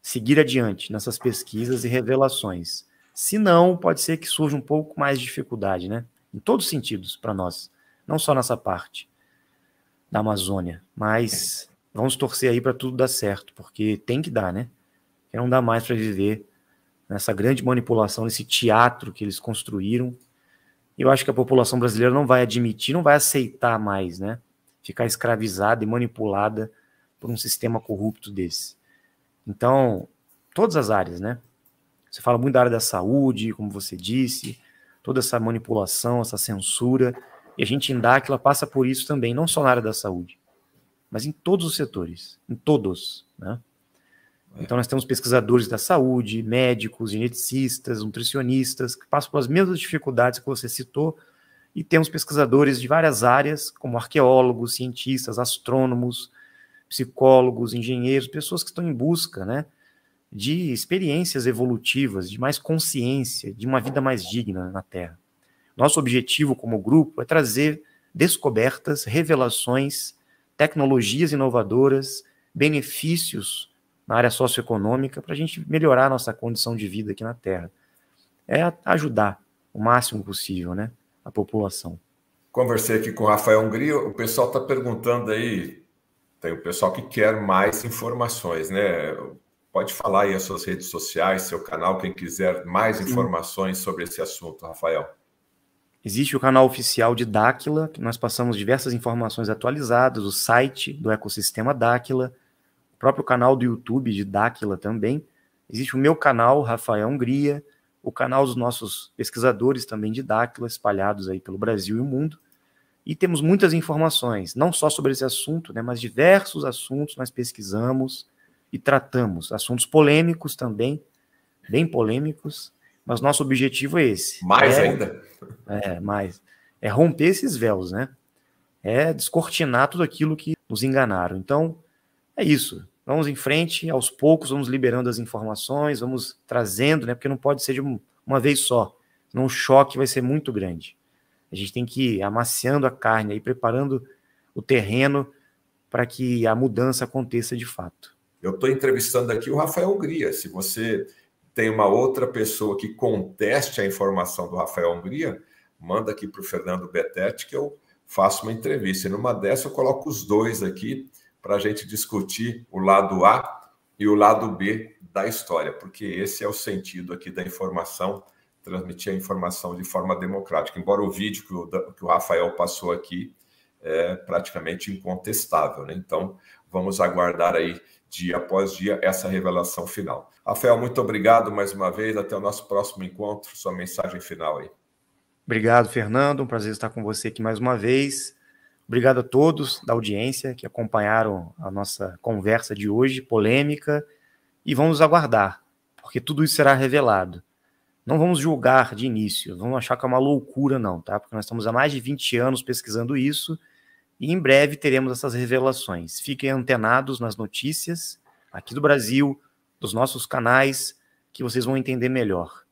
seguir adiante nessas pesquisas e revelações. Se não, pode ser que surja um pouco mais de dificuldade, né? Em todos os sentidos para nós, não só nessa parte da Amazônia. Mas vamos torcer aí para tudo dar certo, porque tem que dar, né? Porque não dá mais para viver nessa grande manipulação, nesse teatro que eles construíram. E eu acho que a população brasileira não vai admitir, não vai aceitar mais, né? Ficar escravizada e manipulada por um sistema corrupto desse. Então, todas as áreas, né? Você fala muito da área da saúde, como você disse, toda essa manipulação, essa censura. E a gente em ela passa por isso também, não só na área da saúde, mas em todos os setores, em todos. Né? É. Então nós temos pesquisadores da saúde, médicos, geneticistas, nutricionistas, que passam pelas mesmas dificuldades que você citou, e temos pesquisadores de várias áreas, como arqueólogos, cientistas, astrônomos, psicólogos, engenheiros, pessoas que estão em busca né, de experiências evolutivas, de mais consciência, de uma vida mais digna na Terra. Nosso objetivo como grupo é trazer descobertas, revelações, tecnologias inovadoras, benefícios na área socioeconômica para a gente melhorar a nossa condição de vida aqui na Terra. É ajudar o máximo possível né, a população. Conversei aqui com o Rafael Hungria, o pessoal está perguntando aí, tem o pessoal que quer mais informações, né? Pode falar aí as suas redes sociais, seu canal, quem quiser mais Sim. informações sobre esse assunto, Rafael. Existe o canal oficial de Dáquila, que nós passamos diversas informações atualizadas, o site do ecossistema Dáquila, o próprio canal do YouTube de Dáquila também. Existe o meu canal, Rafael Hungria, o canal dos nossos pesquisadores também de Dáquila, espalhados aí pelo Brasil e o mundo. E temos muitas informações, não só sobre esse assunto, né, mas diversos assuntos nós pesquisamos e tratamos. Assuntos polêmicos também, bem polêmicos, mas nosso objetivo é esse. Mais é, ainda? É, mais. É romper esses véus, né? É descortinar tudo aquilo que nos enganaram. Então, é isso. Vamos em frente, aos poucos, vamos liberando as informações, vamos trazendo, né? Porque não pode ser de uma vez só. Senão o choque vai ser muito grande. A gente tem que ir amaciando a carne aí, preparando o terreno para que a mudança aconteça de fato. Eu estou entrevistando aqui o Rafael Gria Se você tem uma outra pessoa que conteste a informação do Rafael Hungria, manda aqui para o Fernando Betete que eu faço uma entrevista. E numa dessa eu coloco os dois aqui para a gente discutir o lado A e o lado B da história, porque esse é o sentido aqui da informação, transmitir a informação de forma democrática. Embora o vídeo que o, que o Rafael passou aqui é praticamente incontestável, né? Então, vamos aguardar aí dia após dia, essa revelação final. Rafael, muito obrigado mais uma vez. Até o nosso próximo encontro. Sua mensagem final aí. Obrigado, Fernando. Um prazer estar com você aqui mais uma vez. Obrigado a todos da audiência que acompanharam a nossa conversa de hoje, polêmica. E vamos aguardar, porque tudo isso será revelado. Não vamos julgar de início, vamos achar que é uma loucura, não, tá? Porque nós estamos há mais de 20 anos pesquisando isso e em breve teremos essas revelações. Fiquem antenados nas notícias aqui do Brasil, dos nossos canais, que vocês vão entender melhor.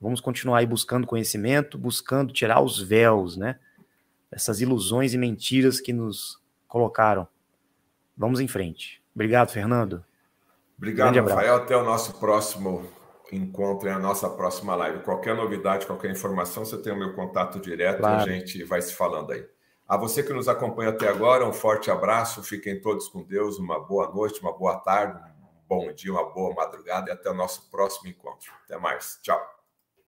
Vamos continuar aí buscando conhecimento, buscando tirar os véus, né? Essas ilusões e mentiras que nos colocaram. Vamos em frente. Obrigado, Fernando. Obrigado, Rafael. Até o nosso próximo encontro, a nossa próxima live. Qualquer novidade, qualquer informação, você tem o meu contato direto. Claro. A gente vai se falando aí. A você que nos acompanha até agora, um forte abraço, fiquem todos com Deus, uma boa noite, uma boa tarde, um bom dia, uma boa madrugada e até o nosso próximo encontro. Até mais, tchau.